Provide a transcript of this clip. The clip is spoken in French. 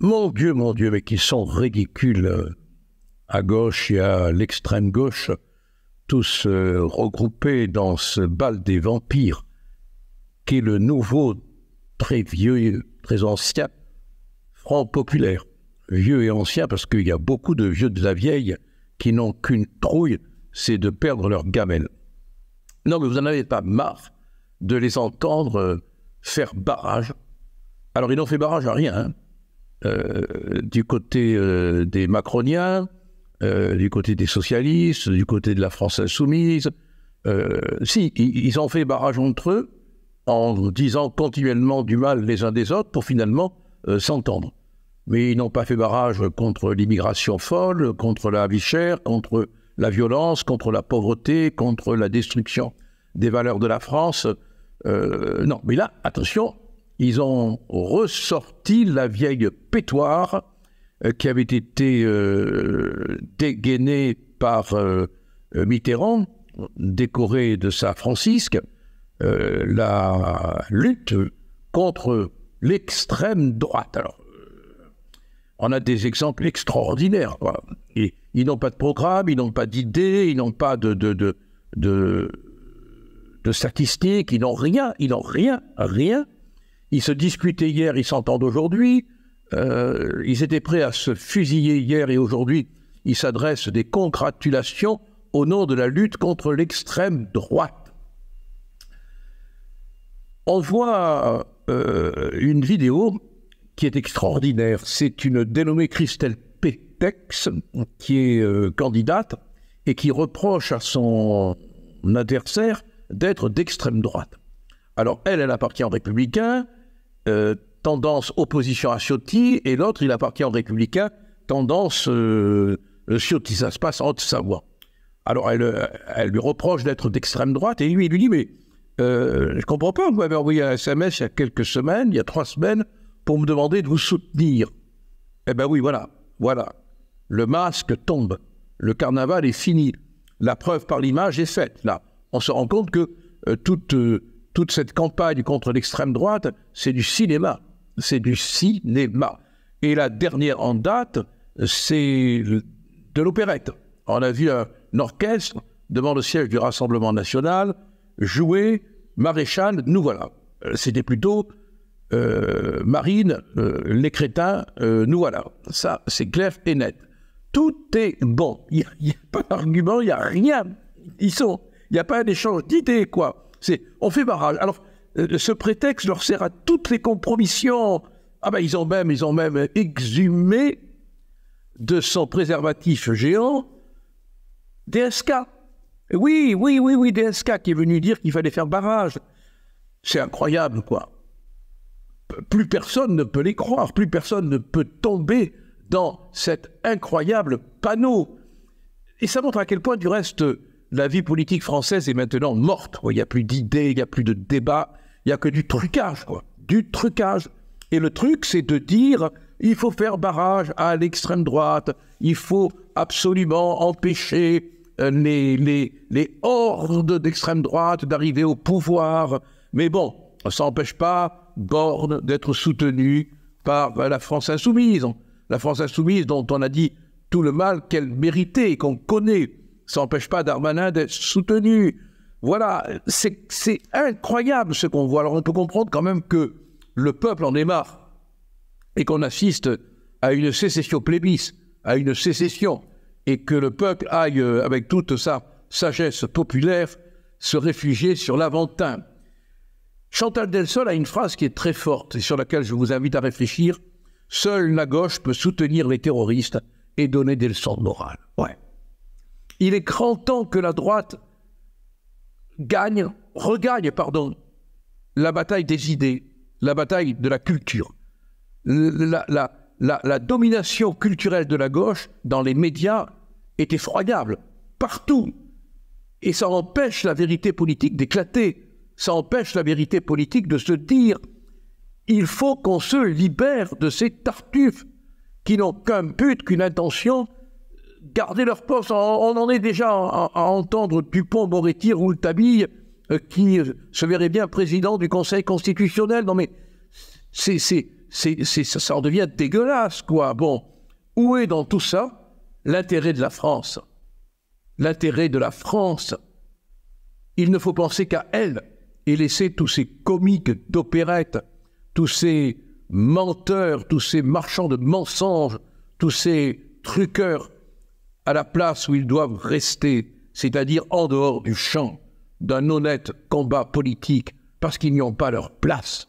Mon Dieu, mon Dieu, mais qui sont ridicules. À gauche et à l'extrême gauche, tous euh, regroupés dans ce bal des vampires, qui est le nouveau, très vieux, très ancien Front populaire. Vieux et ancien parce qu'il y a beaucoup de vieux de la vieille qui n'ont qu'une trouille, c'est de perdre leur gamelle. Non, mais vous n'en avez pas marre de les entendre euh, faire barrage. Alors ils n'ont fait barrage à rien. Hein. Euh, du côté euh, des macroniens, euh, du côté des socialistes, du côté de la France insoumise. si, ils, ont fait barrage entre eux en disant continuellement du mal les uns des autres pour finalement s'entendre. Mais ils n'ont pas fait barrage contre l'immigration folle, contre la vie chère, contre la violence, contre la pauvreté, contre la destruction des valeurs de la France. non, mais là, attention, ils ont ressorti la vieille pétoire euh, qui avait été euh, dégainée par euh, Mitterrand, décorée de saint francisque, la lutte contre l'extrême droite. Alors, on a des exemples extraordinaires. ils n'ont pas de programme, ils n'ont pas d'idées, ils n'ont pas de, de, de statistiques, ils n'ont rien, ils n'ont rien, rien ils se discutaient hier, ils s'entendent aujourd'hui. Euh, ils étaient prêts à se fusiller hier et aujourd'hui. Ils s'adressent des congratulations au nom de la lutte contre l'extrême droite. On voit euh, une vidéo qui est extraordinaire. C'est une dénommée Christelle Pétex qui est euh, candidate et qui reproche à son adversaire d'être d'extrême droite. Alors elle, elle appartient aux républicains, euh, tendance opposition à Ciotti, et l'autre, il appartient aux républicains, tendance euh, euh Ciotti. Ça se passe en Haute-Savoie. Alors euh, elle, lui reproche d'être d'extrême droite, et lui, il lui dit, mais je comprends pas, vous m'avez envoyé un SMS il y a quelques semaines, il y a trois semaines, pour me demander de vous soutenir. Eh bien oui, voilà, voilà. Le masque tombe. Le carnaval est fini. La preuve par l'image est faite, là. On se rend compte que toute toute cette campagne contre l'extrême droite, c'est du cinéma. C'est du cinéma. Et la dernière en date, c'est de l'opérette. On a vu un, orchestre devant le siège du Rassemblement national jouer Maréchal, nous voilà. Euh, c'était plutôt euh, Marine, euh, les crétins, nous voilà. Ça, c'est clair et net. Tout est bon. Il n'y a, a, pas d'argument, il n'y a rien. Ils sont. Il n'y a pas d'échange d'idées, quoi on fait barrage. Alors, euh, ce prétexte leur sert à toutes les compromissions. Ah ben, ils ont même, ils ont même exhumé de son préservatif géant DSK. Oui, oui, oui, oui, DSK qui est venu dire qu'il fallait faire barrage. C'est incroyable, quoi. Plus personne ne peut les croire, plus personne ne peut tomber dans cet incroyable panneau. Et ça montre à quel point, du reste, la vie politique française est maintenant morte. Il n'y a plus d'idées, il n'y a plus de débats, il n'y a que du trucage, quoi. du trucage. Et le truc, c'est de dire, il faut faire barrage à l'extrême droite, il faut absolument empêcher euh, les, les, les hordes d'extrême droite d'arriver au pouvoir. Mais bon, ça n'empêche pas Borne d'être soutenu par euh, la France insoumise. La France insoumise dont on a dit tout le mal qu'elle méritait, et qu'on connaît ça n'empêche pas Darmanin d'être soutenu. Voilà, c'est incroyable ce qu'on voit. Alors on peut comprendre quand même que le peuple en est marre et qu'on assiste à une sécession plébis, à une sécession, et que le peuple aille euh, avec toute sa sagesse populaire se réfugier sur l'Aventin. Chantal Delsol a une phrase qui est très forte et sur laquelle je vous invite à réfléchir. Seule la gauche peut soutenir les terroristes et donner des leçons de morale. Ouais. Il est grand temps que la droite gagne, regagne, pardon, la bataille des idées, la bataille de la culture. La, la, la domination culturelle de la gauche dans les médias est effroyable, partout. Et ça empêche la vérité politique d'éclater, ça empêche la vérité politique de se dire il faut qu'on se libère de ces tartuffes qui n'ont qu'un but, qu'une intention, garder leur poste. On, en est déjà à, entendre Dupont-Moretti, Rouletabille, euh, qui euh, se verrait bien président du Conseil constitutionnel. Non mais c'est, ça, ça en devient dégueulasse, quoi. Bon, où est dans tout ça l'intérêt de la France L'intérêt de la France, il ne faut penser qu'à elle et laisser tous ces comiques d'opérette, tous ces menteurs, tous ces marchands de mensonges, tous ces truqueurs à la place où ils doivent rester, c'est-à-dire en dehors du champ d'un honnête combat politique, parce qu'ils n'y ont pas leur place.